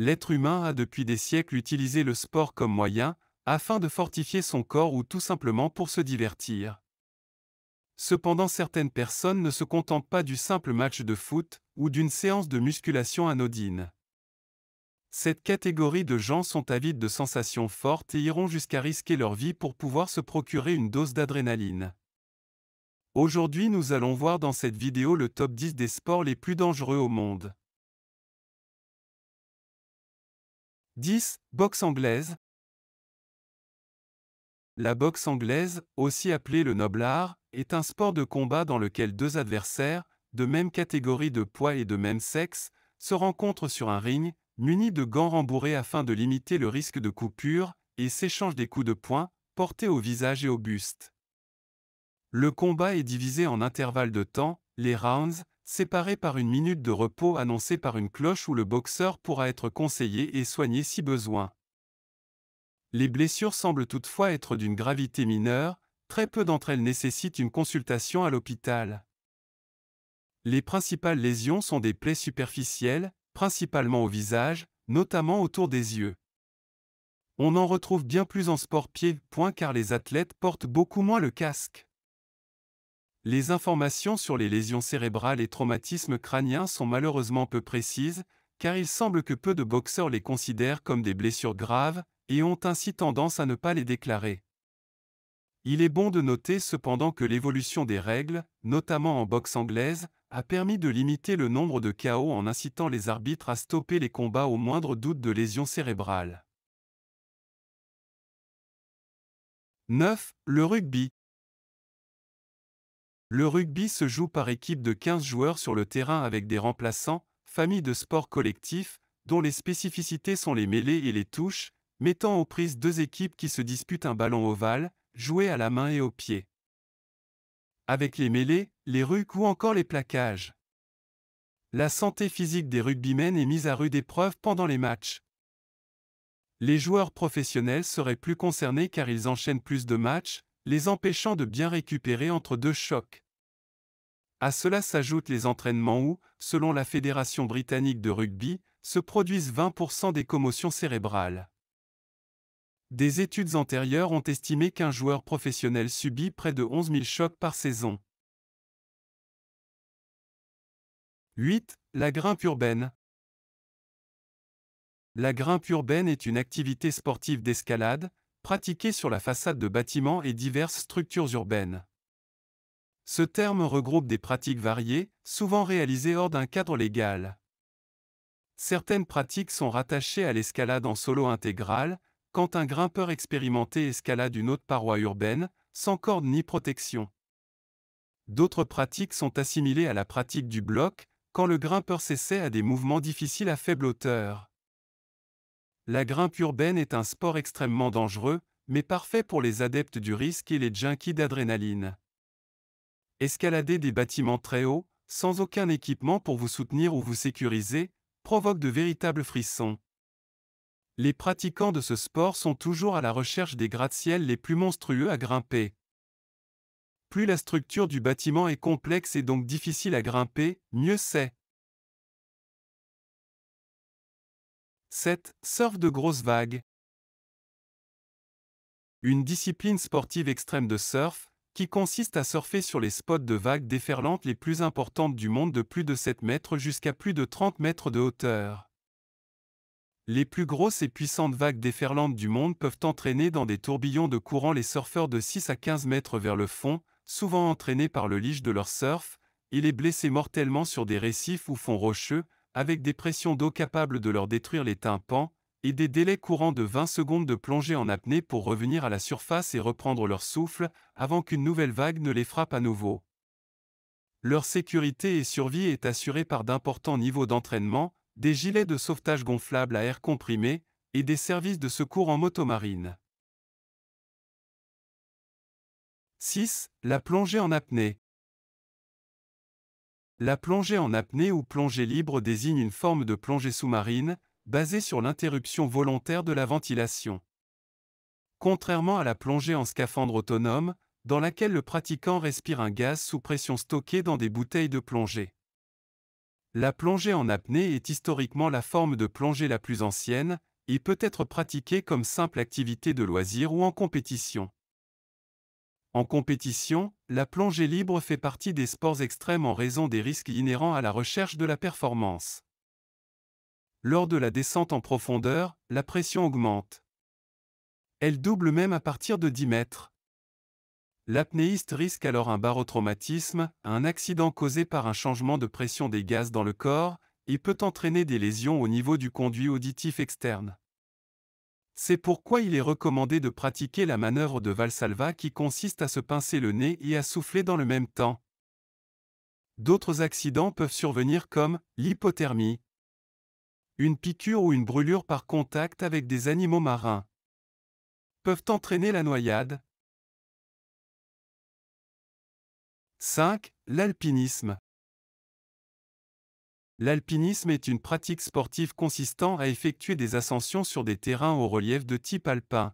l'être humain a depuis des siècles utilisé le sport comme moyen, afin de fortifier son corps ou tout simplement pour se divertir. Cependant certaines personnes ne se contentent pas du simple match de foot ou d'une séance de musculation anodine. Cette catégorie de gens sont avides de sensations fortes et iront jusqu'à risquer leur vie pour pouvoir se procurer une dose d'adrénaline. Aujourd'hui nous allons voir dans cette vidéo le top 10 des sports les plus dangereux au monde. 10. Boxe anglaise. La boxe anglaise, aussi appelée le noble art, est un sport de combat dans lequel deux adversaires, de même catégorie de poids et de même sexe, se rencontrent sur un ring, munis de gants rembourrés afin de limiter le risque de coupure, et s'échangent des coups de poing, portés au visage et au buste. Le combat est divisé en intervalles de temps, les rounds, séparé par une minute de repos annoncée par une cloche où le boxeur pourra être conseillé et soigné si besoin. Les blessures semblent toutefois être d'une gravité mineure, très peu d'entre elles nécessitent une consultation à l'hôpital. Les principales lésions sont des plaies superficielles, principalement au visage, notamment autour des yeux. On en retrouve bien plus en sport pied, point car les athlètes portent beaucoup moins le casque. Les informations sur les lésions cérébrales et traumatismes crâniens sont malheureusement peu précises, car il semble que peu de boxeurs les considèrent comme des blessures graves, et ont ainsi tendance à ne pas les déclarer. Il est bon de noter cependant que l'évolution des règles, notamment en boxe anglaise, a permis de limiter le nombre de chaos en incitant les arbitres à stopper les combats au moindre doute de lésion cérébrale. 9. Le rugby. Le rugby se joue par équipe de 15 joueurs sur le terrain avec des remplaçants, famille de sport collectif, dont les spécificités sont les mêlées et les touches, mettant aux prises deux équipes qui se disputent un ballon ovale, joué à la main et au pied. Avec les mêlées, les rucks ou encore les plaquages. La santé physique des rugbymen est mise à rude épreuve pendant les matchs. Les joueurs professionnels seraient plus concernés car ils enchaînent plus de matchs, les empêchant de bien récupérer entre deux chocs. À cela s'ajoutent les entraînements où, selon la Fédération britannique de rugby, se produisent 20% des commotions cérébrales. Des études antérieures ont estimé qu'un joueur professionnel subit près de 11 000 chocs par saison. 8. La grimpe urbaine. La grimpe urbaine est une activité sportive d'escalade, pratiquée sur la façade de bâtiments et diverses structures urbaines. Ce terme regroupe des pratiques variées, souvent réalisées hors d'un cadre légal. Certaines pratiques sont rattachées à l'escalade en solo intégral, quand un grimpeur expérimenté escalade une autre paroi urbaine, sans corde ni protection. D'autres pratiques sont assimilées à la pratique du bloc, quand le grimpeur s'essaie à des mouvements difficiles à faible hauteur. La grimpe urbaine est un sport extrêmement dangereux, mais parfait pour les adeptes du risque et les junkies d'adrénaline. Escalader des bâtiments très hauts, sans aucun équipement pour vous soutenir ou vous sécuriser, provoque de véritables frissons. Les pratiquants de ce sport sont toujours à la recherche des gratte ciels les plus monstrueux à grimper. Plus la structure du bâtiment est complexe et donc difficile à grimper, mieux c'est. 7. Surf de grosses vagues. Une discipline sportive extrême de surf, qui consiste à surfer sur les spots de vagues déferlantes les plus importantes du monde de plus de 7 mètres jusqu'à plus de 30 mètres de hauteur. Les plus grosses et puissantes vagues déferlantes du monde peuvent entraîner dans des tourbillons de courant les surfeurs de 6 à 15 mètres vers le fond, souvent entraînés par le liche de leur surf, et les blessés mortellement sur des récifs ou fonds rocheux, avec des pressions d'eau capables de leur détruire les tympans, et des délais courants de 20 secondes de plongée en apnée pour revenir à la surface et reprendre leur souffle, avant qu'une nouvelle vague ne les frappe à nouveau. Leur sécurité et survie est assurée par d'importants niveaux d'entraînement, des gilets de sauvetage gonflables à air comprimé, et des services de secours en motomarine. 6. La plongée en apnée. La plongée en apnée ou plongée libre désigne une forme de plongée sous-marine, basée sur l'interruption volontaire de la ventilation. Contrairement à la plongée en scaphandre autonome, dans laquelle le pratiquant respire un gaz sous pression stocké dans des bouteilles de plongée. La plongée en apnée est historiquement la forme de plongée la plus ancienne, et peut être pratiquée comme simple activité de loisir ou en compétition. En compétition, la plongée libre fait partie des sports extrêmes en raison des risques inhérents à la recherche de la performance. Lors de la descente en profondeur, la pression augmente. Elle double même à partir de 10 mètres. L'apnéiste risque alors un barotraumatisme, un accident causé par un changement de pression des gaz dans le corps, et peut entraîner des lésions au niveau du conduit auditif externe. C'est pourquoi il est recommandé de pratiquer la manœuvre de Valsalva qui consiste à se pincer le nez et à souffler dans le même temps. D'autres accidents peuvent survenir comme l'hypothermie, une piqûre ou une brûlure par contact avec des animaux marins peuvent entraîner la noyade. 5. L'alpinisme L'alpinisme est une pratique sportive consistant à effectuer des ascensions sur des terrains au relief de type alpin.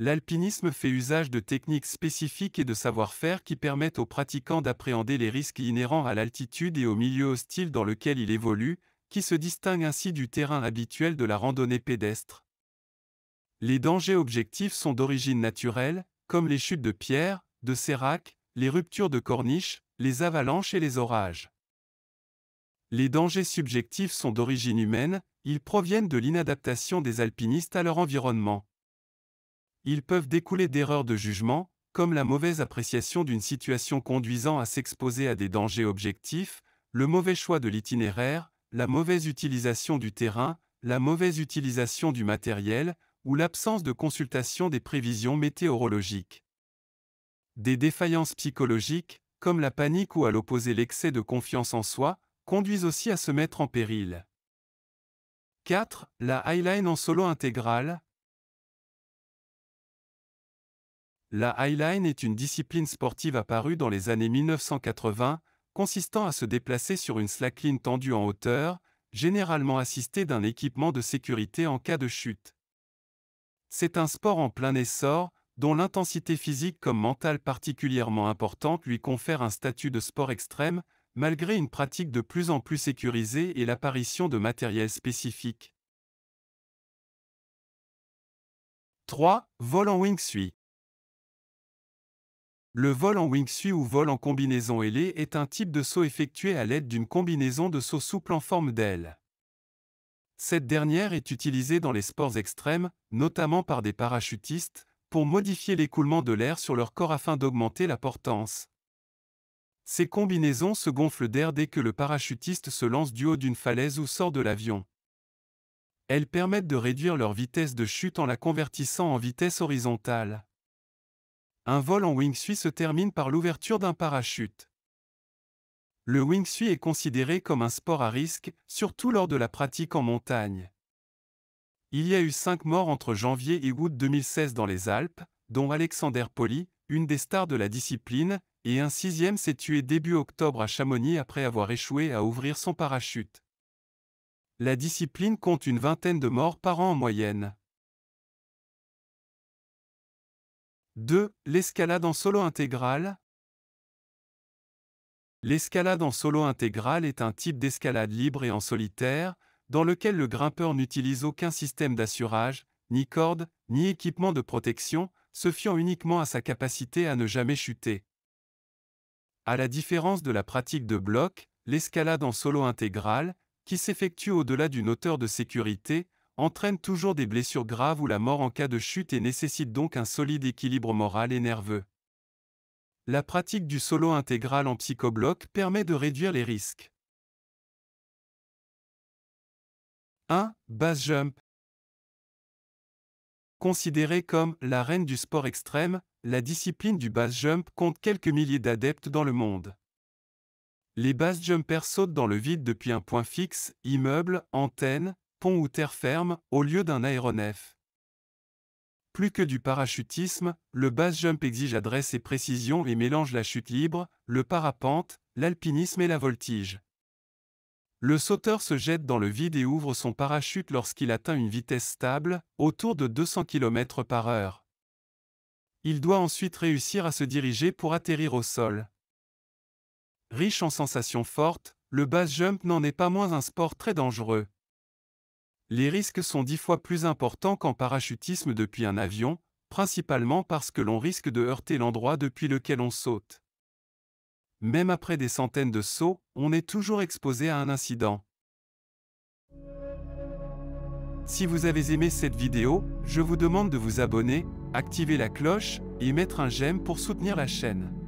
L'alpinisme fait usage de techniques spécifiques et de savoir-faire qui permettent aux pratiquants d'appréhender les risques inhérents à l'altitude et au milieu hostile dans lequel il évolue, qui se distinguent ainsi du terrain habituel de la randonnée pédestre. Les dangers objectifs sont d'origine naturelle, comme les chutes de pierres, de séracs, les ruptures de corniches, les avalanches et les orages. Les dangers subjectifs sont d'origine humaine, ils proviennent de l'inadaptation des alpinistes à leur environnement. Ils peuvent découler d'erreurs de jugement, comme la mauvaise appréciation d'une situation conduisant à s'exposer à des dangers objectifs, le mauvais choix de l'itinéraire, la mauvaise utilisation du terrain, la mauvaise utilisation du matériel, ou l'absence de consultation des prévisions météorologiques. Des défaillances psychologiques, comme la panique ou à l'opposé l'excès de confiance en soi, conduisent aussi à se mettre en péril. 4. La highline en solo intégrale. La highline est une discipline sportive apparue dans les années 1980, consistant à se déplacer sur une slackline tendue en hauteur, généralement assistée d'un équipement de sécurité en cas de chute. C'est un sport en plein essor, dont l'intensité physique comme mentale particulièrement importante lui confère un statut de sport extrême, malgré une pratique de plus en plus sécurisée et l'apparition de matériel spécifique. 3. Vol en wingsuit. Le vol en wingsuit ou vol en combinaison ailée est un type de saut effectué à l'aide d'une combinaison de sauts souples en forme d'aile. Cette dernière est utilisée dans les sports extrêmes, notamment par des parachutistes, pour modifier l'écoulement de l'air sur leur corps afin d'augmenter la portance, ces combinaisons se gonflent d'air dès que le parachutiste se lance du haut d'une falaise ou sort de l'avion. Elles permettent de réduire leur vitesse de chute en la convertissant en vitesse horizontale. Un vol en wingsuit se termine par l'ouverture d'un parachute. Le wingsuit est considéré comme un sport à risque, surtout lors de la pratique en montagne. Il y a eu cinq morts entre janvier et août 2016 dans les Alpes, dont Alexander Poli, une des stars de la discipline, et un sixième s'est tué début octobre à Chamonix après avoir échoué à ouvrir son parachute. La discipline compte une vingtaine de morts par an en moyenne. 2. L'escalade en solo intégrale. L'escalade en solo intégrale est un type d'escalade libre et en solitaire, dans lequel le grimpeur n'utilise aucun système d'assurage, ni corde, ni équipement de protection, se fiant uniquement à sa capacité à ne jamais chuter. À la différence de la pratique de bloc, l'escalade en solo intégral, qui s'effectue au-delà d'une hauteur de sécurité, entraîne toujours des blessures graves ou la mort en cas de chute et nécessite donc un solide équilibre moral et nerveux. La pratique du solo intégral en psychobloc permet de réduire les risques. 1. Bass jump. Considérée comme la reine du sport extrême, la discipline du base jump compte quelques milliers d'adeptes dans le monde. Les base jumpers sautent dans le vide depuis un point fixe, immeuble, antenne, pont ou terre ferme, au lieu d'un aéronef. Plus que du parachutisme, le base jump exige adresse et précision et mélange la chute libre, le parapente, l'alpinisme et la voltige. Le sauteur se jette dans le vide et ouvre son parachute lorsqu'il atteint une vitesse stable, autour de 200 km par heure. Il doit ensuite réussir à se diriger pour atterrir au sol. Riche en sensations fortes, le base jump n'en est pas moins un sport très dangereux. Les risques sont dix fois plus importants qu'en parachutisme depuis un avion, principalement parce que l'on risque de heurter l'endroit depuis lequel on saute. Même après des centaines de sauts, on est toujours exposé à un incident. Si vous avez aimé cette vidéo, je vous demande de vous abonner, Activez la cloche et mettre un j'aime pour soutenir la chaîne.